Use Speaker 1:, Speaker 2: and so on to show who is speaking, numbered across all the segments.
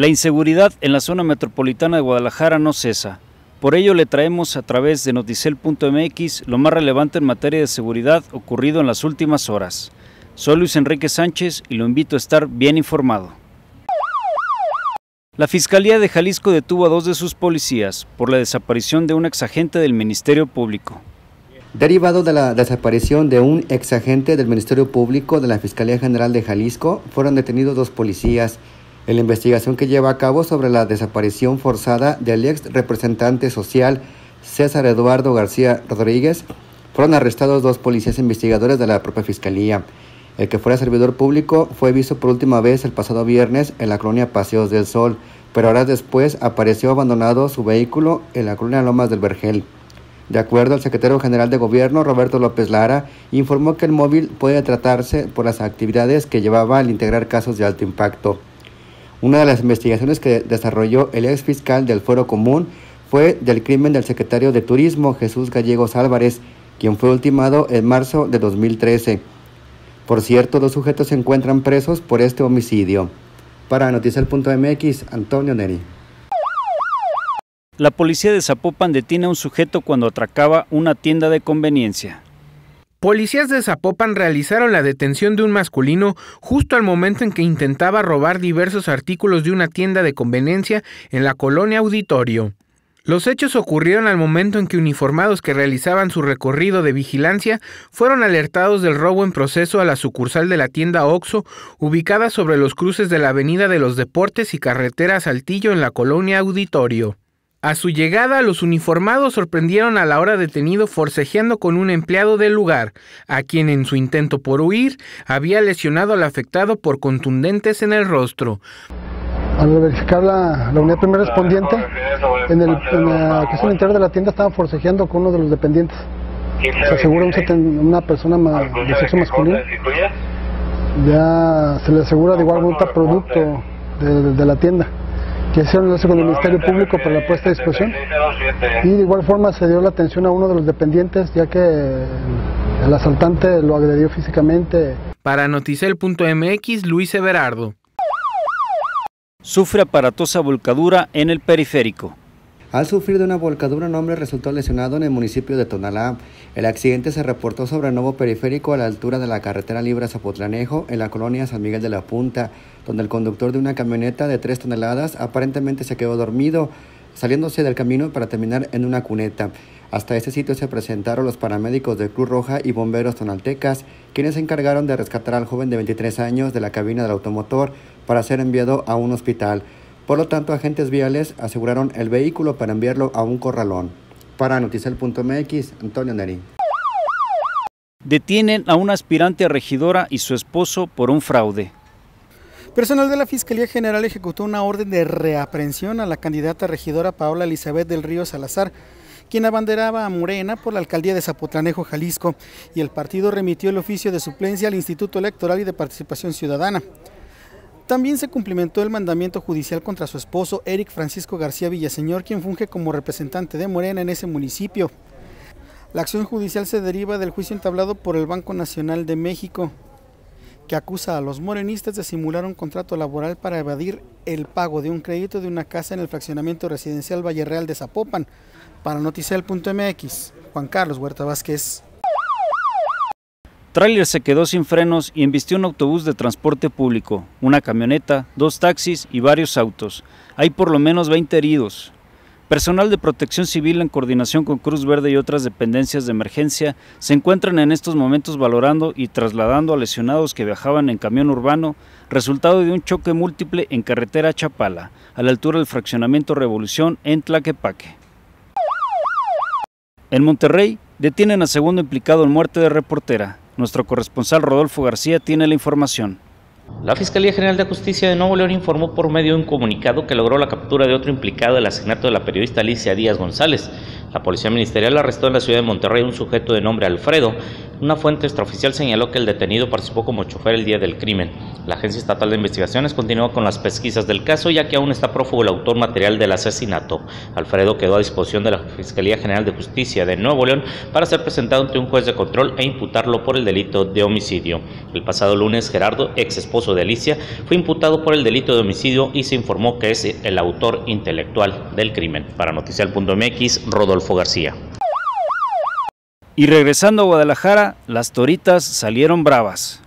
Speaker 1: La inseguridad en la zona metropolitana de Guadalajara no cesa. Por ello le traemos a través de noticel.mx lo más relevante en materia de seguridad ocurrido en las últimas horas. Soy Luis Enrique Sánchez y lo invito a estar bien informado. La Fiscalía de Jalisco detuvo a dos de sus policías por la desaparición de un exagente del Ministerio Público.
Speaker 2: Derivado de la desaparición de un exagente del Ministerio Público de la Fiscalía General de Jalisco, fueron detenidos dos policías en la investigación que lleva a cabo sobre la desaparición forzada del ex representante social César Eduardo García Rodríguez, fueron arrestados dos policías investigadores de la propia Fiscalía. El que fuera servidor público fue visto por última vez el pasado viernes en la colonia Paseos del Sol, pero horas después apareció abandonado su vehículo en la colonia Lomas del Vergel. De acuerdo al secretario general de Gobierno, Roberto López Lara, informó que el móvil puede tratarse por las actividades que llevaba al integrar casos de alto impacto. Una de las investigaciones que desarrolló el ex fiscal del Fuero Común fue del crimen del secretario de Turismo Jesús Gallegos Álvarez, quien fue ultimado en marzo de 2013. Por cierto, dos sujetos se encuentran presos por este homicidio. Para MX, Antonio Neri.
Speaker 1: La policía de Zapopan detiene a un sujeto
Speaker 3: cuando atracaba una tienda de conveniencia. Policías de Zapopan realizaron la detención de un masculino justo al momento en que intentaba robar diversos artículos de una tienda de conveniencia en la colonia Auditorio. Los hechos ocurrieron al momento en que uniformados que realizaban su recorrido de vigilancia fueron alertados del robo en proceso a la sucursal de la tienda Oxo, ubicada sobre los cruces de la Avenida de los Deportes y Carretera Saltillo en la colonia Auditorio. A su llegada, los uniformados sorprendieron a la hora detenido forcejeando con un empleado del lugar, a quien en su intento por huir había lesionado al afectado por contundentes en el rostro.
Speaker 2: Al verificar la, unidad primera respondiente, en, el, que interior de la tienda estaba forcejeando con uno de los dependientes. Se asegura una persona de sexo masculino. Ya se le asegura de igual vuelta producto de la tienda que hicieron con el Ministerio Público para la puesta a disposición. Y de igual forma se dio la atención a uno de los dependientes, ya que el asaltante lo agredió físicamente.
Speaker 3: Para noticel.mx, Luis Everardo. Sufre
Speaker 1: aparatosa volcadura en el periférico.
Speaker 2: Al sufrir de una volcadura, un hombre resultó lesionado en el municipio de Tonalá. El accidente se reportó sobre el nuevo periférico a la altura de la carretera libre Zapotlanejo, en la colonia San Miguel de la Punta, donde el conductor de una camioneta de tres toneladas aparentemente se quedó dormido, saliéndose del camino para terminar en una cuneta. Hasta este sitio se presentaron los paramédicos de Cruz Roja y bomberos tonaltecas, quienes se encargaron de rescatar al joven de 23 años de la cabina del automotor para ser enviado a un hospital. Por lo tanto, agentes viales aseguraron el vehículo para enviarlo a un corralón. Para Noticel.mx, Antonio Neri.
Speaker 1: Detienen a una aspirante regidora y su esposo por un fraude.
Speaker 3: Personal de la Fiscalía General ejecutó una orden de reaprehensión a la candidata regidora Paola Elizabeth del Río Salazar, quien abanderaba a Morena por la alcaldía de Zapotlanejo, Jalisco, y el partido remitió el oficio de suplencia al Instituto Electoral y de Participación Ciudadana. También se cumplimentó el mandamiento judicial contra su esposo, Eric Francisco García Villaseñor, quien funge como representante de Morena en ese municipio. La acción judicial se deriva del juicio entablado por el Banco Nacional de México, que acusa a los morenistas de simular un contrato laboral para evadir el pago de un crédito de una casa en el fraccionamiento residencial Valle Real de Zapopan. Para Noticel.mx, Juan Carlos Huerta Vázquez.
Speaker 1: Tráiler se quedó sin frenos y embistió un autobús de transporte público, una camioneta, dos taxis y varios autos. Hay por lo menos 20 heridos. Personal de protección civil en coordinación con Cruz Verde y otras dependencias de emergencia se encuentran en estos momentos valorando y trasladando a lesionados que viajaban en camión urbano, resultado de un choque múltiple en carretera Chapala, a la altura del fraccionamiento Revolución en Tlaquepaque. En Monterrey, detienen a segundo implicado en muerte de reportera. Nuestro corresponsal Rodolfo García tiene la información. La Fiscalía General de Justicia de Nuevo León informó por medio de un comunicado que logró la captura de otro implicado el asesinato de la periodista Alicia Díaz González. La policía ministerial arrestó en la ciudad de Monterrey a un sujeto de nombre Alfredo. Una fuente extraoficial señaló que el detenido participó como chofer el día del crimen. La Agencia Estatal de Investigaciones continúa con las pesquisas del caso, ya que aún está prófugo el autor material del asesinato. Alfredo quedó a disposición de la Fiscalía General de Justicia de Nuevo León para ser presentado ante un juez de control e imputarlo por el delito de homicidio. El pasado lunes, Gerardo, ex esposo de Alicia, fue imputado por el delito de homicidio y se informó que es el autor intelectual del crimen. Para Noticial.mx, Rodolfo. García. Y regresando a Guadalajara, las toritas salieron bravas.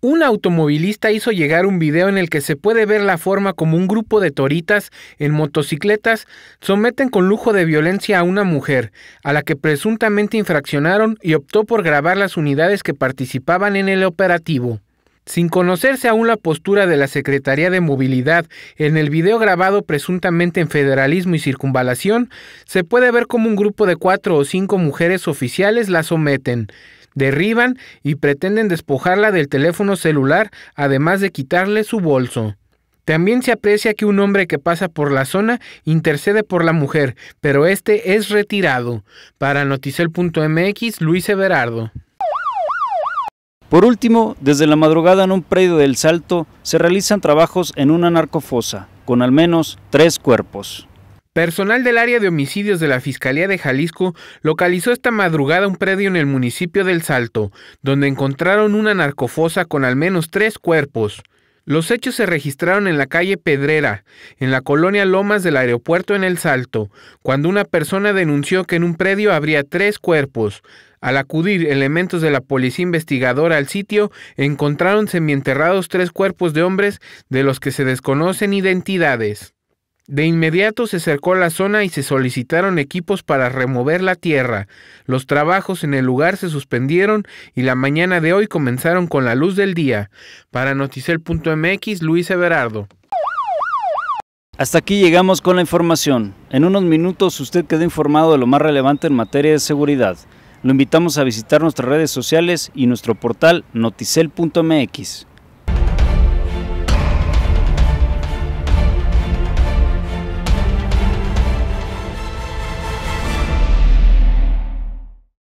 Speaker 3: Un automovilista hizo llegar un video en el que se puede ver la forma como un grupo de toritas en motocicletas someten con lujo de violencia a una mujer, a la que presuntamente infraccionaron y optó por grabar las unidades que participaban en el operativo. Sin conocerse aún la postura de la Secretaría de Movilidad en el video grabado presuntamente en Federalismo y Circunvalación, se puede ver cómo un grupo de cuatro o cinco mujeres oficiales la someten, derriban y pretenden despojarla del teléfono celular, además de quitarle su bolso. También se aprecia que un hombre que pasa por la zona intercede por la mujer, pero este es retirado. Para Noticel.mx, Luis Everardo. Por último,
Speaker 1: desde la madrugada en un predio del Salto se realizan trabajos en una narcofosa, con al menos tres cuerpos.
Speaker 3: Personal del área de homicidios de la Fiscalía de Jalisco localizó esta madrugada un predio en el municipio del Salto, donde encontraron una narcofosa con al menos tres cuerpos. Los hechos se registraron en la calle Pedrera, en la colonia Lomas del aeropuerto en El Salto, cuando una persona denunció que en un predio habría tres cuerpos. Al acudir elementos de la policía investigadora al sitio, encontraron semienterrados tres cuerpos de hombres de los que se desconocen identidades. De inmediato se cercó la zona y se solicitaron equipos para remover la tierra. Los trabajos en el lugar se suspendieron y la mañana de hoy comenzaron con la luz del día. Para noticel.mx, Luis Everardo.
Speaker 1: Hasta aquí llegamos con la información. En unos minutos usted quedó informado de lo más relevante en materia de seguridad. Lo invitamos a visitar nuestras redes sociales y nuestro portal noticel.mx.